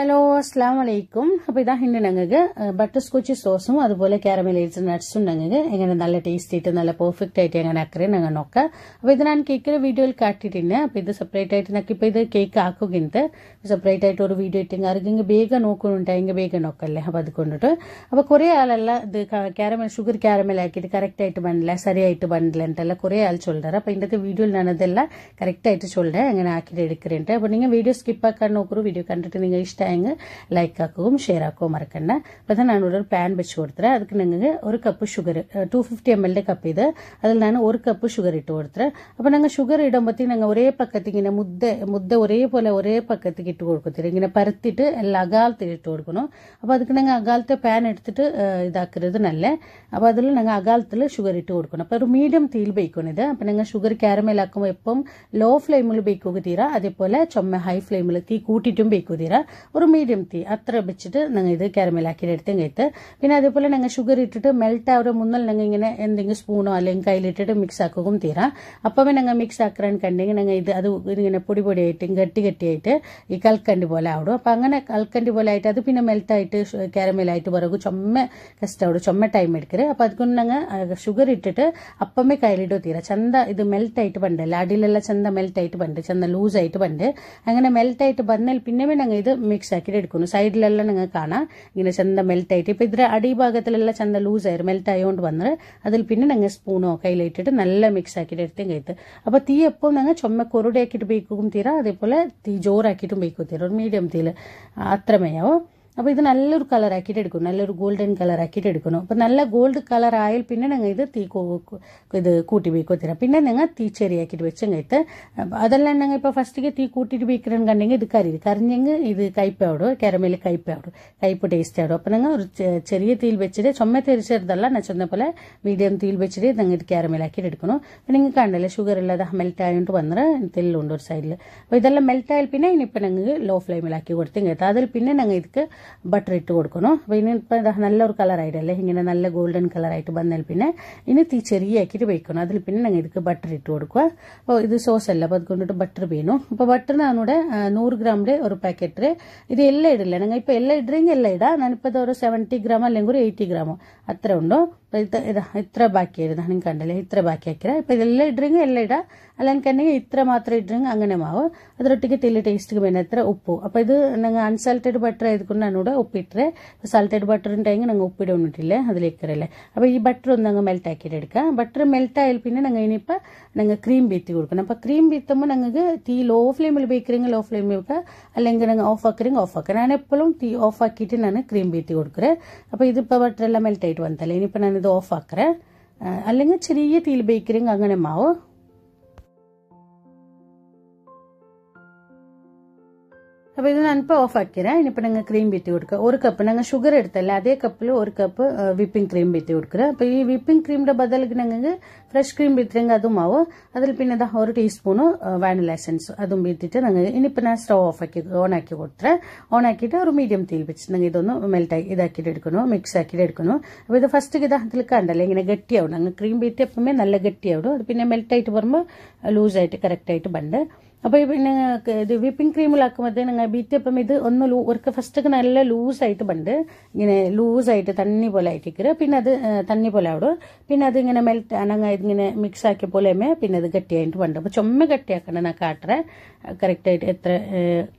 hello അസ്ലാം വലൈക്കും അപ്പോൾ ഇതാ ഉണ്ട് ഞങ്ങൾക്ക് ബട്ടർ സ്കോച്ച് സോസും അതുപോലെ കാരമലൈസ്ഡ് നട്ട്സും ഞങ്ങൾക്ക് എങ്ങനെ നല്ല ടേസ്റ്റ് ആയിട്ട് നല്ല പെർഫെക്റ്റ് ആയിട്ട് എങ്ങനെ അക്കറിയും ഞങ്ങൾ നോക്കാം അപ്പോൾ ഇത് ഞാൻ കേക്കിൻ്റെ വീഡിയോയിൽ കാട്ടിട്ടുണ്ട് അപ്പോൾ ഇത് സെപ്പറേറ്റ് ആയിട്ട് ഞങ്ങൾക്ക് ഇത് കേക്ക് ആക്കുകയുണ്ട് സെപ്പറേറ്റ് ആയിട്ട് ഒരു വീഡിയോ ഇട്ടെങ്കിൽ ആർക്കെങ്കിൽ വേഗം നോക്കുന്നുണ്ടെങ്കിൽ വേഗം നോക്കല്ലേ അപ്പൊ അത് കൊണ്ടിട്ട് അപ്പോൾ കുറെ ആളല്ല ഇത് കാരമൽ ഷുഗർ കാരമൽ ആക്കിയിട്ട് കറക്റ്റായിട്ട് ആയിട്ട് ശരിയായിട്ട് സരിയായിട്ട് എന്തെല്ലാം കുറെ ആൾ ചൊല്ലാറ് അപ്പോൾ ഇന്നത്തെ വീഡിയോയിൽ ഞാൻ അതെല്ലാം ആയിട്ട് ചൊല്ലേ അങ്ങനെ ആക്കിയിട്ട് എടുക്കുന്നുണ്ട് അപ്പോൾ നിങ്ങൾ വീഡിയോ സ്കിപ്പ് ആക്കാൻ നോക്കൂ വീഡിയോ കണ്ടിട്ട് നിങ്ങൾ ഇഷ്ടം ಹೆಂಗೆ ಲೈಕ್ ಹಾಕೋಕೆ ಶೇರ್ ಹಾಕೋ ಮರಕಣ್ಣ நான் ஒரு பேன் வச்சு ಬೆಚ್ಚಿ அதுக்கு ಅದಕ್ಕೆ ஒரு கப்பு சுகர் டூ ஃபிஃப்டி எம்எல்ல கப் இது அதில் நான் ஒரு கப்பு சுகர் இட்டு கொடுத்துறேன் அப்போ நாங்கள் சுகர் இடும்போது நாங்கள் ஒரே பக்கத்துக்கு இங்கே முத்தை முத்தை ஒரே போல் ஒரே பக்கத்துக்கு இட்டு கொடுக்கணும் இங்கே பருத்திட்டு எல்லாம் அகாலத்தில் இட்டு கொடுக்கணும் அப்போ அதுக்கு நாங்கள் அகாலத்தை பேன் எடுத்துட்டு இதாக்குறது நல்ல அப்போ அதில் நாங்கள் அகாலத்தில் சுகர் இட்டு கொடுக்கணும் அப்போ ஒரு மீடியம் தீல் வைக்கணும் இது அப்போ நாங்கள் சுகர் கேரமேல் ஆக்கும் எப்பவும் லோ ஃப்ளேமில் வைக்குதீரா அதே போல் சொம்ம ஹை ஃப்ளேமில் தீ கூட்டிட்டும் வைக்குதீரா ഒരു മീഡിയം തീ അത്ര വെച്ചിട്ട് നിങ്ങൾ ഇത് കാരമലാക്കിയിട്ട് എടുത്തെങ്കിത്ത് പിന്നെ അതേപോലെ നിങ്ങൾ ഷുഗർ ഇട്ടിട്ട് മെൽറ്റ് ആവുന്ന മുന്നിൽ നിങ്ങൾ ഇങ്ങനെ എന്തെങ്കിലും സ്പൂണോ അല്ലെങ്കിൽ കയ്യിലിട്ടിട്ട് മിക്സ് ആക്കുകയും തീരാം അപ്പം നിങ്ങൾ മിക്സ് ആക്കാൻ കണ്ടെങ്കിൽ നിങ്ങൾ ഇത് അത് ഇതിങ്ങനെ പൊടി പൊടിയായിട്ടും ഗട്ടി ഗട്ടിയായിട്ട് ഈ കൽക്കണ്ടി പോലെ ആവിടും അപ്പം അങ്ങനെ കൽക്കണ്ടി പോലെ ആയിട്ട് അത് പിന്നെ മെൽറ്റായിട്ട് കാരമലായിട്ട് പിറകു ചൊമ്മ കഷ്ടാവിടും ചൊമ്മ ടൈം എടുക്കരുത് അപ്പം അതുകൊണ്ട് നിങ്ങൾ ഷുഗർ ഇട്ടിട്ട് അപ്പമേ കയ്യിലിടോ തീരാം ചന്ത ഇത് മെൽറ്റായിട്ട് പണ്ടല്ല അടിയിലെല്ലാം ചന്ത മെൽറ്റായിട്ട് പണ്ട് ചന്ത ലൂസായിട്ട് പണ്ട് അങ്ങനെ മെൽറ്റായിട്ട് വന്നാൽ പിന്നെമേ ഞങ്ങൾ ഇത് മിക്സ് ആക്കി എടുക്കുന്നു സൈഡിലെല്ലാം നിങ്ങൾക്ക് കാണാം ഇങ്ങനെ ചന്ത മെൽറ്റ് ആയിട്ട് ഇപ്പൊ ഇതിൻ്റെ അടിഭാഗത്തിലെല്ലാം ചന്ത ലൂസ് ആയിരുന്നു മെൽറ്റ് ആയതുകൊണ്ട് വന്നത് അതിൽ പിന്നെ നിങ്ങൾ സ്പൂണോ കയ്യിലിട്ടിട്ട് നല്ല മിക്സ് ആക്കിയിട്ട് എടുത്തും കഴിത്ത് അപ്പോൾ തീ എപ്പോൾ നിങ്ങൾ ചുമ കൊറുടെ ആക്കിയിട്ട് ബേക്കും തീരാ അതേപോലെ തീ ജോറാക്കിയിട്ടും ബേക്കും തീരാ ഒരു മീഡിയം തീയിൽ അത്രമേയാവും അപ്പോൾ ഇത് നല്ലൊരു കളർ ആക്കിയിട്ട് എടുക്കണം നല്ലൊരു ഗോൾഡൻ കളർ ആക്കിയിട്ട് എടുക്കണം അപ്പോൾ നല്ല ഗോൾഡ് കളർ ആയിൽ പിന്നെ ഞങ്ങൾ ഇത് തീ ഇത് കൂട്ടി ബേക്കോത്തിരാം പിന്നെ നിങ്ങൾ തീ ചെറിയാക്കിയിട്ട് വെച്ചെങ്കിട്ട് അതെല്ലാം ഞങ്ങൾ ഇപ്പോൾ ഫസ്റ്റിಗೆ തീ കൂട്ടിയിട്ട് വീക്കണം കണ്ടെങ്കിൽ ഇത് കറി കറിഞ്ഞെങ്കിൽ ഇത് കയ്പ്പാവിടും കാരമേൽ കയ്പ്പാവിടും കയ്പ് ടേസ്റ്റ് ആവിടും അപ്പോൾ നിങ്ങൾ ഒരു ചെറിയ തീയിൽ വെച്ചിട്ട് ചുമ തെരിച്ചെടുത്തല്ല ഞാൻ ചെന്ന പോലെ മീഡിയം തീയിൽ വെച്ചിട്ട് നിങ്ങൾ ഇത് കരമേലാക്കിയിട്ട് എടുക്കണം അപ്പോൾ നിങ്ങൾ കണ്ടല്ലേ ഷുഗർ ഇല്ലാതെ മെൽറ്റ് ആയതുകൊണ്ട് വന്നിട്ട് തെല്ലുണ്ട് ഒരു സൈഡിൽ അപ്പോൾ ഇതെല്ലാം മെൽറ്റ് ആയാൽ പിന്നെ ഇനിയിപ്പോൾ ഞങ്ങൾ ലോ ഫ്ലെയിമിലാക്കി കൊടുത്തെങ്കിൽ അതിൽ പിന്നെ ഞങ്ങൾ ഇതിക്ക് ബട്ടർ ഇട്ട് കൊടുക്കണം അപ്പോൾ ഇനി ഇപ്പം നല്ല ഒരു കളറായിട്ടല്ലേ ഇങ്ങനെ നല്ല ഗോൾഡൻ കളറായിട്ട് വന്നാൽ പിന്നെ ഇനി തീ ചെറിയാക്കിയിട്ട് വയ്ക്കണം അതിൽ പിന്നെ ഞങ്ങൾ ഇതിക്ക് ബട്ടർ ഇട്ട് കൊടുക്കുക അപ്പോൾ ഇത് സോസ് അല്ല അപ്പോൾ അതുകൊണ്ടിട്ട് ബട്ടർ വീണു അപ്പോൾ ബട്ടർ നമ്മുടെ നൂറ് ഗ്രാമിൻ്റെ ഒരു പാക്കറ്റ് ഇത് എല്ലാം ഇടില്ല ഞങ്ങൾ ഇപ്പോൾ എല്ലാം ഇടുന്നെങ്കിൽ എല്ലാം ഇടാം ഞാനിപ്പോൾ ഇത് ഒരു സെവൻറ്റി ഗ്രാം അല്ലെങ്കിൽ ഒരു എയ്റ്റി ഗ്രാമോ അത്ര ഉണ്ടോ ഇത്ര ബാക്കിയായിരുന്നു നിങ്ങൾ കണ്ടല്ലേ ഇത്ര ബാക്കിയാക്കിയാൽ ഇപ്പോൾ ഇതെല്ലാം ഇടുന്നെങ്കിൽ എല്ലാം ഇടാം అలానికనే ఇతర మాత్రం ఇడ్రంగ ಅಂಗನೆ ಮಾವು ಅದರೊಟ್ಟಿಗೆ ತೆಲಿ ಟೇಸ್ಟ್ಗೆ ಬೇನತ್ರ ಉಪ್ಪು ಅಪ್ಪ ಇದು ನಂಗೆ ಅನ್ಸಾಲ್ಟೆಡ್ ಬಟ್ರ್ ಇದಕ್ಕೂ ನಾನು ಕೂಡ ഉപ്പിട്ടേ സാൾട്ടഡ് ബട്ടർ ഉണ്ടെങ്കിൽ ഞങ്ങൾ ഉപ്പിടുന്നിട്ടില്ലേ അതിലേക്കറല്ലേ അപ്പോൾ ഈ ബട്ടർ ഒന്ന് ഞങ്ങൾ മെൽറ്റ് ആക്കിയിട്ട് എടുക്കുക ബട്ടർ മെൽറ്റ് ആയാൽ പിന്നെ ഞങ്ങൾ ഇനിയിപ്പോൾ ഞങ്ങൾ ക്രീം ബീത്തി കൊടുക്കണം അപ്പോൾ ക്രീം ബീത്തുമ്പോൾ ഞങ്ങൾക്ക് തീ ലോ ഫ്ലെയിമിൽ ബേക്കറിങ്ങ് ലോ ഫ്ലെയിമിൽ വെക്കുക അല്ലെങ്കിൽ ഞങ്ങൾ ഓഫ് ആക്കറിങ് ഓഫ് ആക്കുക ഞാൻ എപ്പോഴും തീ ഓഫ് ആക്കിയിട്ട് ഞാൻ ക്രീം ബീത്തി കൊടുക്കുക അപ്പോൾ ഇതിപ്പോൾ ബട്ടറെല്ലാം മെൽറ്റ് ആയിട്ട് വന്നതല്ലേ ഇനിയിപ്പോൾ ഞാനിത് ഓഫ് ആക്കറേ അല്ലെങ്കിൽ ചെറിയ തീയിൽ ബേക്കറിങ് അങ്ങനെ മാവ് അപ്പോൾ ഇത് ഞാനിപ്പോൾ ഓഫ് ആക്കിയരാ ഇനിയിപ്പോൾ നിങ്ങൾ ക്രീം ബീറ്റ് കൊടുക്കുക ഒരു കപ്പ് ഞങ്ങൾ ഷുഗർ എടുത്തല്ലേ അതേ കപ്പിൽ ഒരു കപ്പ് വിപ്പിംഗ് ക്രീം ബീറ്റ് കൊടുക്കുക അപ്പോൾ ഈ വിപ്പിംഗ് ക്രീമിന്റെ ബദലിക്ക് ഞങ്ങൾക്ക് ഫ്രഷ് ക്രീം ബീറ്റില്ലെങ്കിൽ അതും ആവും അതിൽ പിന്നെ എന്താ ഒരു ടീസ്പൂണ് വാനില എസൻസ് അതും ബീറ്റിട്ട് ഞങ്ങൾ ഇനിയിപ്പോൾ ഞാൻ സ്റ്റവ് ഓഫ് ആക്കി ഓൺ ആക്കി കൊടുത്തേ ഓൺ ആക്കിയിട്ട് ഒരു മീഡിയം തീയിൽ വെച്ച് നിങ്ങൾ ഇതൊന്ന് മെൽറ്റായി ഇതാക്കിയിട്ട് എടുക്കണു മിക്സ് ആക്കിയിട്ട് എടുക്കണു അപ്പോൾ ഇത് ഫസ്റ്റ് അതിൽ കണ്ടല്ലേ ഇങ്ങനെ ഗട്ടിയാവും അങ്ങ് ക്രീം ബീറ്റ് എപ്പോഴും നല്ല ഗട്ടിയാവും അത് പിന്നെ മെൽറ്റായിട്ട് പറയുമ്പോൾ ലൂസായിട്ട് കറക്റ്റായിട്ട് ബണ്ട് അപ്പോൾ ഈ നിങ്ങൾക്ക് ഇത് വിപ്പിംഗ് ക്രീമിലാക്കുമ്പോൾ നിങ്ങൾ ബീറ്റപ്പം ഇത് ഒന്ന് ലൂ ഒരു ഫസ്റ്റൊക്കെ നല്ല ലൂസായിട്ട് പണ്ട് ഇങ്ങനെ ലൂസായിട്ട് തന്നി പോലെ ആയിട്ടിക്കുക പിന്നെ അത് തന്നി പോലെ ആവിടും പിന്നെ അത് ഇങ്ങനെ മെൽറ്റ് അനങ്ങ ഇതിങ്ങനെ മിക്സ് ആക്കിയ പോലെയുമേ പിന്നെ അത് കട്ടിയായിട്ട് പണ്ട് അപ്പോൾ ചുമ ഗട്ടിയാക്കണം ഞാൻ കാട്ടറെ കറക്റ്റായിട്ട് എത്ര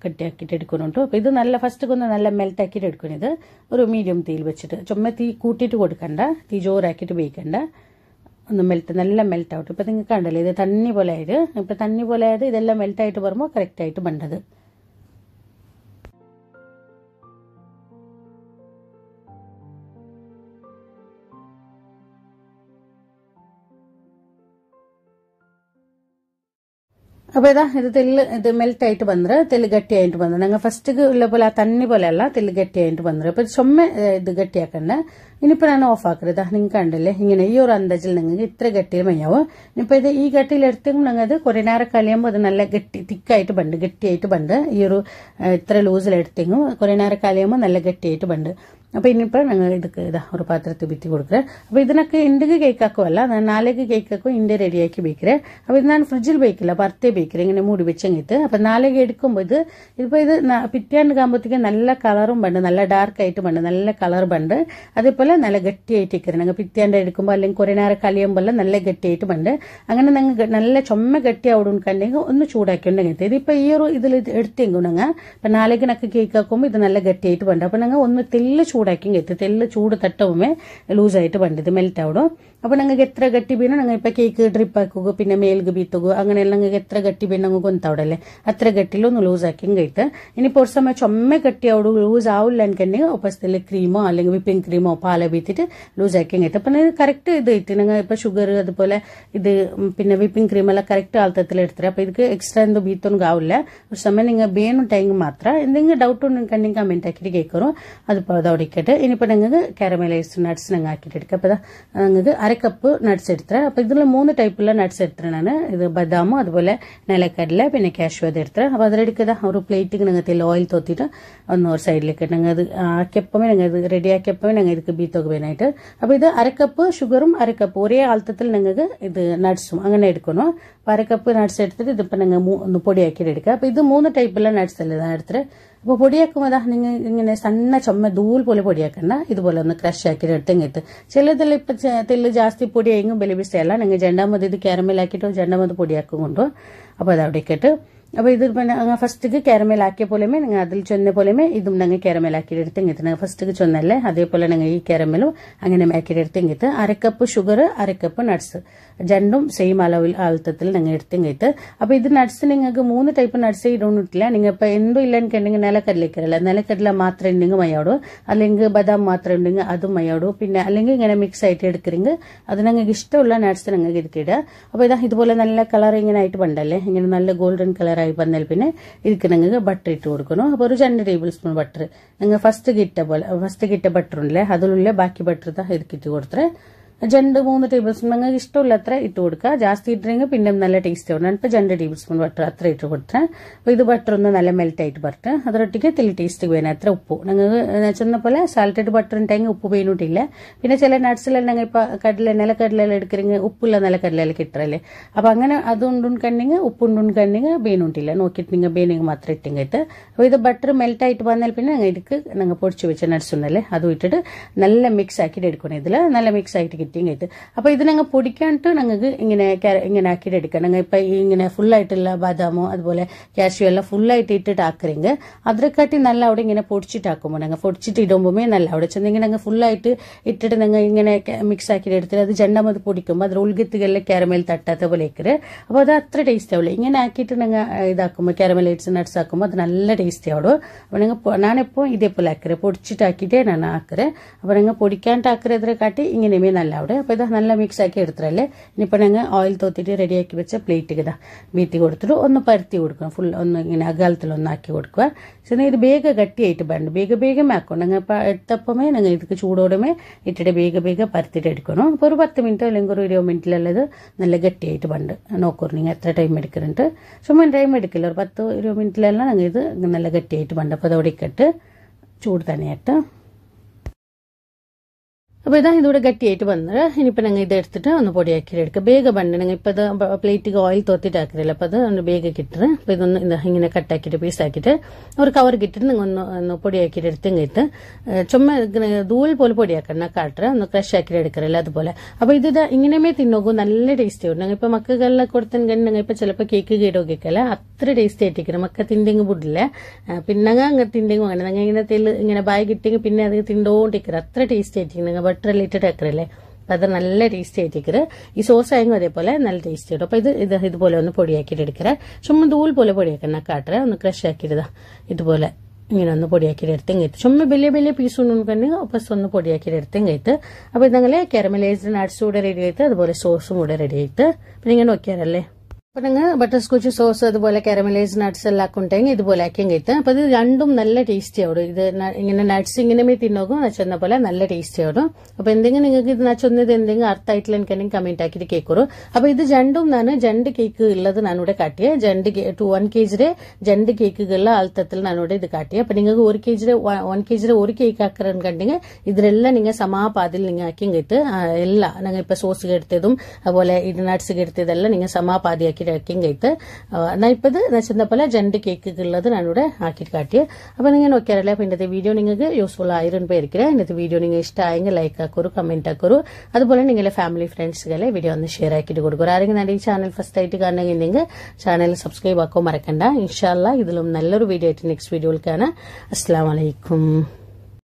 കട്ടിയാക്കിയിട്ട് എടുക്കുന്നുണ്ടോ അപ്പോൾ ഇത് നല്ല ഫസ്റ്റ് ഒന്ന് നല്ല മെൽറ്റ് ആക്കിയിട്ട് ഒരു മീഡിയം തീയിൽ വെച്ചിട്ട് ചുമ തീ കൂട്ടിയിട്ട് കൊടുക്കണ്ട തീ ജോറാക്കിയിട്ട് ഉപയോഗിക്കണ്ട ഒന്ന് മെൽറ്റ് നല്ല മെൽറ്റ് ആവട്ടെ ഇപ്പം നിങ്ങൾക്ക് കണ്ടല്ലോ ഇത് തന്നി പോലെ ആയത് ഇപ്പം തന്നി പോലെ ആയത് ഇതെല്ലാം മെൽറ്റായിട്ട് വരുമ്പോൾ കറക്റ്റായിട്ട് വേണ്ടത് അപ്പോൾ ഇതാ ഇത് തെല്ല് ഇത് മെൽറ്റ് ആയിട്ട് വന്നത് തെല്ല് ಗಟ್ಟಿ ಆಯಿತು ಬಂದ್ರೆ ഫസ്റ്റ് ಫಸ್ಟಿಗೆ ಇಲ್ಲ പോലെ തന്നി പോലെയല്ല തെല്ല് ഗട്ടി ആയിട്ട് ಬಂದ್ರೆ അപ്പോൾ ചുമ ഇത് ഗട്ടിയാക്കണ്ട ഇനിയിപ്പോ ഞാൻ ഓഫ് ആക്കരുത് ഇതാ നിങ്ങൾക്ക് കണ്ടില്ലേ ഇങ്ങനെ ഈ ഒരു അന്തജിൽ നിങ്ങൾക്ക് ഇത്ര ഗട്ടിയിൽ മയ്യാവും ഇപ്പൊ ഇത് ഈ ഗട്ടിയിൽ എടുത്തെങ്കിൽ നിങ്ങൾ അത് കുറേ നേരം കലയുമ്പോൾ അത് നല്ല ഗട്ടി തിക്കായിട്ട് ബണ്ട് ഗട്ടിയായിട്ട് ബണ്ട് ഈ ഒരു ഇത്ര ലൂസിൽ എടുത്തെങ്കിൽ കുറേ നേരം കലയുമ്പോൾ നല്ല ഗട്ടിയായിട്ട് ബണ്ട് അപ്പൊ ഇനിയിപ്പോ ഞങ്ങൾ ഇതൊക്കെ ഇതാ ഒരു പാത്രത്തിൽ ബിത്തി കൊടുക്കുക അപ്പൊ ഇതിനൊക്കെ ഇണ്ടുക്ക് കേക്കാക്കും അല്ല നാലേക്ക് കേക്കാക്കും ഇൻ്റെ റെഡിയാക്കി ബേക്കറേ അപ്പൊ ഇത് ഞാൻ ഫ്രിഡ്ജിൽ ബേക്കില്ല പുറത്തേ ബേക്കറി ഇങ്ങനെ മൂടി വെച്ചങ്ങിട്ട് അപ്പൊ നാലേക്ക് എടുക്കുമ്പോൾ ഇത് ഇപ്പോൾ ഇത് പിറ്റാണ്ട് കാകുമ്പോഴത്തേക്ക് നല്ല കളറും പണ്ട് നല്ല ഡാർക്ക് ആയിട്ട് പണ്ട് നല്ല കളർ പണ്ട് അതേപോലെ നല്ല ഗട്ടിയായിട്ട് ഇരിക്കുന്നത് ഞങ്ങൾ പിറ്റാണ്ട് എടുക്കുമ്പോൾ അല്ലെങ്കിൽ കുറെ നേരം കളിയുമ്പോൾ നല്ല ഗട്ടിയായിട്ട് പണ്ട് അങ്ങനെ ഞങ്ങൾ നല്ല ചുമ ഗട്ടിയാവിടും കണ്ടെങ്കിൽ ഒന്ന് ചൂടാക്കി ഉണ്ടെങ്കിൽ ഇതിപ്പോൾ ഈ ഒരു ഇതിൽ എടുത്തെങ്കിൽ ഞങ്ങൾ ഇപ്പം നാലേക്കിനൊക്കെ കേക്കാക്കുമ്പോൾ ഇത് നല്ല ഗട്ടിയായിട്ട് പണ്ട് അപ്പൊ ഞങ്ങൾ ഒന്ന് തെല്ല് ചൂട് சூடாக்கி எத்து தெல்லு சூடு தட்டவுமே ലൂസ് ആയിട്ട് പണ്ട് മെൽറ്റ് ആവിടും അപ്പോൾ ഞങ്ങൾക്ക് എത്ര ഗട്ടി ബീണം ഞങ്ങൾ ഇപ്പം കേക്ക് ഡ്രിപ്പ് ആക്കുക പിന്നെ മേൽക്ക് ബീത്തുക അങ്ങനെയെല്ലാം ഞങ്ങൾക്ക് എത്ര ഗട്ടി ബീണം ഞങ്ങൾക്ക് കൊന്താവിടല്ലേ അത്ര ഗട്ടിലൊന്ന് ലൂസ് ആക്കി കഴിത്ത് ഇനി കുറച്ച് സമയം ചൊമ്മ ഗട്ടി അവിടെ ലൂസ് ആവില്ല എനിക്കുണ്ടെങ്കിൽ ഒപ്പത്തിൽ ക്രീമോ അല്ലെങ്കിൽ വിപ്പിംഗ് ക്രീമോ പാല ബീത്തിട്ട് ലൂസ് ആക്കി കഴിത്ത് അപ്പം കറക്റ്റ് ഇത് ഇട്ട് ഞങ്ങൾ ഇപ്പം ഷുഗർ അതുപോലെ ഇത് പിന്നെ വിപ്പിംഗ് ക്രീമെല്ലാം കറക്റ്റ് ആൾത്തത്തിൽ എടുത്തിട്ട് അപ്പം ഇത് എക്സ്ട്രാ എന്തോ ബീത്തൊന്നും ആവില്ല ഒരു സമയം നിങ്ങൾ ബേനും ടൈം മാത്രം എന്തെങ്കിലും ഡൗട്ട് ഉണ്ടെങ്കിൽ കമൻറ്റ് ആക്കിയിട്ട് കേൾക്കും അതിപ്പോൾ അതോടെ ഇട്ടിട്ട് ഇനിയിപ്പോൾ നിങ്ങൾക്ക് കാരമലൈസ്ഡ് നട്ട്സ് ഞങ്ങൾ ആക്കിയിട്ട് എടുക്കുക അപ്പോൾ നിങ്ങൾക്ക് അര കപ്പ് നട്ട്സ് എടുത്തരാം അപ്പോൾ ഇതിൽ മൂന്ന് ടൈപ്പുള്ള നട്ട്സ് എടുത്തിട്ടാണ് ഇത് ബദാമും അതുപോലെ നിലക്കടല പിന്നെ കാഷ്യൂ അത് എടുത്തരാം അപ്പോൾ അതിലെടുക്കുക ഒരു പ്ലേറ്റിക്ക് നിങ്ങൾ ഓയിൽ തോത്തിട്ട് ഒന്ന് ഒരു സൈഡിലേക്ക് ഞങ്ങൾ അത് ആക്കിയപ്പം ഞങ്ങൾ ഇത് റെഡിയാക്കിയപ്പം ഞങ്ങൾ ഇതിക്ക് ബീത്തൊക്കെ വേണമായിട്ട് അപ്പോൾ ഇത് അര കപ്പ് ഷുഗറും അര കപ്പ് ഒരേ ആൾത്തത്തിൽ നിങ്ങൾക്ക് ഇത് നട്ട്സും അങ്ങനെ എടുക്കണം അപ്പോൾ അര കപ്പ് നട്ട്സ് എടുത്തിട്ട് ഇതിപ്പോൾ നിങ്ങൾ ഒന്ന് പൊടിയാക്കിയിട്ട് എടുക്കുക അപ്പോൾ ഇത് മൂന്ന് ടൈപ്പുള്ള നട്ട്സ് അല്ലേ എടുത്തിട്ട് അപ്പോൾ പൊടിയാക്കുമ്പോൾ നിങ്ങൾ ഇങ്ങനെ സണ്ണ ചുമ ദൂൽ പോലെ പൊടിയാക്കണ്ട ഇതുപോലെ ഒന്ന് ക്രഷ് ആക്കിയിട്ട് എടുത്തിങ്ങിട്ട് ചിലതിൽ ഇപ്പം തെല്ല് ജാസ്തി പൊടിയായെങ്കിലും ബലിബിസ്റ്റല്ല നിങ്ങൾ രണ്ടാമത് ഇത് ക്യാരമലാക്കിയിട്ട് രണ്ടാമത് പൊടിയാക്കും കൊണ്ടു അപ്പോൾ അത് അവിടെ അപ്പൊ ഇത് നിങ്ങൾ ഫസ്റ്റ്ക്ക് കാരമലാക്കിയ പോലെമേ നിങ്ങൾ അതിൽ ചൊന്ന പോലെ ഇതും നിങ്ങൾ കാരമലാക്കിയെടുത്ത് ഇങ്ങത്ത് നിങ്ങൾ ഫസ്റ്റ്ക്ക് ചൊന്നല്ലേ അതേപോലെ നിങ്ങൾ ഈ കാരമലും അങ്ങനെ മാക്കിയെടുത്ത് ഇങ്ങത്ത് അരക്കപ്പ് ഷുഗർ അരക്കപ്പ് നട്സ് രണ്ടും സെയിം അളവിൽ ആൾത്തത്തിൽ നിങ്ങൾ എടുത്ത് എടുത്തിങ്ങത്ത് അപ്പൊ ഇത് നട്സ് നിങ്ങൾക്ക് മൂന്ന് ടൈപ്പ് നട്സ് ഇടണിട്ടില്ല നിങ്ങൾ ഇപ്പൊ ഇപ്പോൾ എന്തും ഇല്ലെന്നുണ്ടെങ്കിൽ നിലക്കടലക്കരല്ല നിലക്കടല മാത്രം ഉണ്ടെങ്കിൽ മയോടും അല്ലെങ്കിൽ ബദാം മാത്രം ഉണ്ടെങ്കിൽ അതും മയോടും പിന്നെ അല്ലെങ്കിൽ ഇങ്ങനെ മിക്സ് ആയിട്ട് എടുക്കുന്നെങ്കിൽ അത് നിങ്ങൾക്ക് ഇഷ്ടമുള്ള നട്സ് നിങ്ങൾക്ക് ഇടുക്കിയിടുക അപ്പൊ ഇതാ ഇതുപോലെ നല്ല കളർ ഇങ്ങനെ ആയിട്ട് പണ്ടല്ലേ ഇങ്ങനെ നല്ല ഗോൾഡൻ കളർ கடாய் பந்தல் பின்ன இதுக்கு நாங்க பட்டர் இட்டு கொடுக்கணும் அப்போ ஒரு ரெண்டு டேபிள் ஸ்பூன் பட்டர் நாங்க ஃபர்ஸ்ட் கிட்ட போல ஃபர்ஸ்ட் கிட்ட பட்டர் இல்லை அதுல உள்ள பாக்கி பட்டர் தான் இதுக்கு இட்டு கொடுத்துறேன் രണ്ട് മൂന്ന് ടേബിൾ സ്പൂൺ നിങ്ങൾക്ക് ഇഷ്ടമുള്ള അത്ര ഇട്ട് കൊടുക്കുക ജാസ്തി ഇട്ടിരുന്നെങ്കിൽ പിന്നെ നല്ല ടേസ്റ്റ് ഉണ്ടാകും ഇപ്പം രണ്ട് ടേബിൾ സ്പൂൺ ബട്ടർ അത്ര ഇട്ട് കൊടുത്തേ അപ്പോൾ ഇത് ബട്ടർ ഒന്ന് നല്ല മെൽറ്റായിട്ട് പറഞ്ഞു അതൊട്ടിക്ക് തെളി ടേസ്റ്റ് വേണം അത്ര ഉപ്പ് ഞങ്ങൾക്ക് ചെന്ന പോലെ സാൾട്ടഡ് ബട്ടർ ഉണ്ടെങ്കിൽ ഉപ്പ് പോയിട്ടില്ല പിന്നെ ചില നട്സിലുണ്ടെങ്കിൽ ഇപ്പോൾ കടല നില കടലെല്ലാം എടുക്കുന്നെങ്കിൽ ഉപ്പുള്ള നില കടലെല്ലാം കിട്ടറല്ലേ അപ്പോൾ അങ്ങനെ അതുകൊണ്ടുണ്ടെങ്കിൽ ഉപ്പുണ്ടുണ്ടെങ്കിൽ നോക്കിയിട്ട് നിങ്ങൾ ബേനെങ്കിൽ മാത്രം ഇട്ടെങ്കിട്ട് അപ്പോൾ ഇത് ബട്ടർ മെൽറ്റായിട്ട് വന്നാൽ പിന്നെ ഞങ്ങൾ ഇടുക്ക് നിങ്ങൾ പൊടിച്ച് വെച്ച നട്സ് ഉണ്ടല്ലേ അതും ഇട്ടിട്ട് നല്ല മിക്സ് ആക്കിയിട്ട് എടുക്കണം ഇതിൽ നല്ല മിക്സ് ആക്കിയിട്ട് ഫിറ്റിംഗ് ആയിട്ട് അപ്പൊ ഇതിനങ്ങ് പൊടിക്കാനിട്ട് ഞങ്ങൾക്ക് ഇങ്ങനെ ഇങ്ങനെ ആക്കിയിട്ട് എടുക്കണം ഞങ്ങൾ ഇപ്പം ഇങ്ങനെ ഫുള്ളായിട്ടുള്ള ബദാമോ അതുപോലെ കാഷ്യൂ എല്ലാം ഫുള്ളായിട്ട് ഇട്ടിട്ട് ആക്കുറീങ്ക അതിനെക്കാട്ടി നല്ല അവിടെ ഇങ്ങനെ പൊടിച്ചിട്ടാക്കുമ്പോൾ ഞങ്ങൾ പൊടിച്ചിട്ട് ഇടുമ്പോൾ നല്ല അവിടെ ചെന്ന് ഇങ്ങനെ ഞങ്ങൾ ഫുള്ളായിട്ട് ഇട്ടിട്ട് നിങ്ങൾ ഇങ്ങനെ മിക്സ് ആക്കിയിട്ട് എടുത്തിട്ട് അത് ജെണ്ട മത് പൊടിക്കുമ്പോൾ അതിൽ ഉൾഗത്തുകളിൽ കാരമേൽ തട്ടാത്ത പോലെ ഇക്കര് അപ്പോൾ അത് അത്ര ടേസ്റ്റ് ആവുള്ളൂ ഇങ്ങനെ ആക്കിയിട്ട് ഞങ്ങൾ ഇതാക്കുമ്പോൾ കാരമലൈറ്റ്സ് നട്ട്സ് ആക്കുമ്പോൾ അത് നല്ല ടേസ്റ്റ് ആവുള്ളൂ അപ്പോൾ ഞങ്ങൾ ഞാനിപ്പോൾ ഇതേപോലെ ആക്കറ് പൊടിച്ചിട്ടാക്കിയിട്ടേ ഞാൻ ആക്കറ് അപ്പോൾ ഞങ്ങൾ പൊടിക്കാണ്ട് ആക്കറ് ഇതിനെ കാട്ടി ഇങ്ങനെയുമേ നല്ല അവിടെ അപ്പോൾ ഇത് നല്ല മിക്സ് ആക്കി എടുത്തല്ലേ ഇനിയിപ്പോ ഞങ്ങൾ ഓയിൽ തോത്തിട്ട് റെഡിയാക്കി വെച്ച പ്ലേറ്റ് ഇതാ ബീറ്റി കൊടുത്തിട്ട് ഒന്ന് പരത്തി കൊടുക്കണം ഫുൾ ഒന്ന് ഇങ്ങനെ ഒന്നാക്കി കൊടുക്കുക ചെന്നാൽ ഇത് വേഗം കട്ടിയായിട്ട് വേണ്ട ಬೇಗ വേഗം ಹಾಕೊಂಡು ನಂಗೆ ಪ ಎತ್ತಪ್ಪಮೇ ನಂಗೆ ಇದಕ್ಕೆ ചൂടോടുമേ ഇട്ടിട്ട് വേഗം വേഗം പരത്തിട്ട് എടുക്കണം അപ്പൊ ഒരു പത്ത് മിനിറ്റോ അല്ലെങ്കിൽ ഒരു ഇരുപത് മിനിറ്റിലുള്ളത് നല്ല ഗട്ടിയായിട്ട് വേണ്ട നോക്കൂർ നിങ്ങൾ എത്ര ടൈം എടുക്കുന്നുണ്ട് ചുമ്മാ ടൈം എടുക്കില്ല ഒരു പത്ത് ഇരുപത് മിനിറ്റിലെല്ലാം ഞങ്ങൾ ഇത് നല്ല ഗട്ടിയായിട്ട് വേണ്ട അപ്പൊ അത് ഇക്കട്ട് ചൂട് തന്നെയായിട്ട് അപ്പൊ ഇതാ ഇതിവിടെ ഗട്ടിയായിട്ട് വന്നത് ഇനിയിപ്പോ ഞങ്ങൾ ഇത് എടുത്തിട്ട് ഒന്ന് പൊടിയാക്കി ബേഗ വേഗ ഞങ്ങൾ ഇപ്പോൾ ഇത് പ്ലേറ്റിക്ക് ഓയിൽ തോത്തിട്ടാക്കുന്നില്ല അപ്പോൾ അത് ഒന്ന് ബേഗ കിട്ടത് അപ്പോൾ ഇതൊന്ന് ഇങ്ങനെ പീസ് ആക്കിട്ട് ഒരു കവർ കിട്ടിട്ട് നിങ്ങൾ ഒന്ന് ഒന്ന് പൊടിയാക്കിയിട്ട് എടുത്തെങ്കിട്ട് ചുമ ദൂൽ പോലെ പൊടിയാക്കണം കാട്ടറ ഒന്ന് ക്രഷ് ആക്കി എടുക്കറില്ല അതുപോലെ അപ്പോൾ ഇത് ഇങ്ങനെയുമേ തിന്നോക്കും നല്ല ടേസ്റ്റി ഉണ്ട് ഞങ്ങൾ ഇപ്പോൾ മക്കൾക്കെല്ലാം കൊടുത്തെങ്കിൽ ഞങ്ങൾ ഇപ്പോൾ ചിലപ്പോൾ കേക്ക് കീടോ കേക്കല്ല അത്ര ടേസ്റ്റി ആയിട്ടിരിക്കണം മക്ക തിണ്ടെങ്കിൽ വിടില്ല പിന്നെ അങ്ങനെ തിണ്ടെങ്കിൽ അങ്ങനെ ഇങ്ങനെ തെല്ല് ഇങ്ങനെ ബായ് കിട്ടിയെങ്കിൽ പിന്നെ അത് തിണ്ടോണ്ടിരിക്കണം അത്ര ടേസ്റ്റി ആയിട്ടിരിക്കണം ബട്ട് ബട്ടർ റിലേറ്റഡ് അക്കറല്ലേ അപ്പം അത് നല്ല ടേസ്റ്റ് ആയിട്ട് ഈ സോസ് ആയെങ്കിലും അതേപോലെ നല്ല ടേസ്റ്റ് ആയിട്ടും അപ്പൊ ഇത് ഇത് ഇതുപോലെ ഒന്ന് പൊടിയാക്കിയിട്ട് എടുക്കറേ ചുമ്മാ ധൂൾ പോലെ പൊടിയാക്കണം കാട്ടറ ഒന്ന് ക്രഷ് ആക്കിയിടുക ഇതുപോലെ ഇങ്ങനെ ഒന്ന് പൊടിയാക്കിയിട്ട് എടുത്തെങ്കിത്ത് ചുമ്മാ വലിയ വലിയ പീസ് ഉണ്ടെങ്കിൽ ഫസ്റ്റ് ഒന്ന് പൊടിയാക്കിയിട്ട് എടുത്തെങ്കിത്ത് അപ്പൊ ഇതങ്ങനെ കാരമലൈസ്ഡ് നട്ട്സ് കൂടെ റെഡി ആയിട്ട് അതുപോലെ സോസും കൂടെ റെഡി ആയിട്ട് പിന്നെ ഇങ്ങനെ നോക്കിയാലല്ലേ അപ്പം നിങ്ങൾ ബട്ടർ സ്കോച്ച് സോസ് അതുപോലെ കാരമലൈസ് നട്ട്സ് എല്ലാം ഉണ്ടെങ്കിൽ ഇതുപോലെ ആക്കിയെങ്കിത്ത് അപ്പം ഇത് രണ്ടും നല്ല ടേസ്റ്റി ആവും ഇത് ഇങ്ങനെ നട്ട്സ് ഇങ്ങനെ തിന്നോക്കും നച്ചെന്ന പോലെ നല്ല ടേസ്റ്റി ആവും അപ്പം എന്തെങ്കിലും നിങ്ങൾക്ക് ഇത് നച്ചൊന്നത് എന്തെങ്കിലും അർത്ഥമായിട്ടില്ല എനിക്കാണെങ്കിൽ കമൻറ്റ് ആക്കിയിട്ട് കേൾക്കുറു അപ്പം ഇത് രണ്ടും ഞാൻ രണ്ട് കേക്ക് ഉള്ളത് ഞാനിവിടെ കാട്ടിയ രണ്ട് ടു വൺ കെ ജിയുടെ രണ്ട് കേക്കുകളിൽ അൽത്തത്തിൽ ഞാനിവിടെ ഇത് കാട്ടിയ അപ്പം നിങ്ങൾക്ക് ഒരു കെ ജിയുടെ വൺ കെ ജിയുടെ ഒരു കേക്ക് ആക്കുറേന്ന് കണ്ടെങ്കിൽ ഇതിലെല്ലാം നിങ്ങൾ സമാപാതിൽ നിങ്ങൾ ആക്കിയെങ്കിത്ത് എല്ലാം ഞങ്ങൾ ഇപ്പം സോസ് എടുത്തതും അതുപോലെ ഇത് നട്ട്സ് എടുത്തതെല്ലാം നിങ്ങൾ സമാപാതിയാക്കി ആക്കിയിരിക്കുകയ്ത്ത് എന്നാൽ ഇപ്പോൾ ഇത് വെച്ചപ്പോൾ രണ്ട് ഉള്ളത് ഞാനിവിടെ ആക്കി കാട്ടിയത് അപ്പോൾ നിങ്ങൾ നോക്കിയാലേ അപ്പോൾ ഇന്നത്തെ വീഡിയോ നിങ്ങൾക്ക് യൂസ്ഫുൾ ആയിരുന്നു ഇരിക്കുക ഇന്നത്തെ വീഡിയോ നിങ്ങൾ ഇഷ്ടമായെങ്കിൽ ലൈക്ക് ആക്കൂ കമൻറ്റ് ആക്കൂ അതുപോലെ നിങ്ങളുടെ ഫാമിലി ഫ്രണ്ട്സുകളെ വീഡിയോ ഒന്ന് ഷെയർ ആക്കിയിട്ട് കൊടുക്കുക ആരെങ്കിലും നല്ല ഈ ചാനൽ ഫസ്റ്റ് ആയിട്ട് കാണണമെങ്കിൽ നിങ്ങൾ ചാനൽ സബ്സ്ക്രൈബ് ആക്കോ മറക്കണ്ട ഇൻഷാല്ല ഇതിലും നല്ലൊരു വീഡിയോ ആയിട്ട് നെക്സ്റ്റ് വീഡിയോയിൽ കാണാം അസ്സാം വലൈക്കും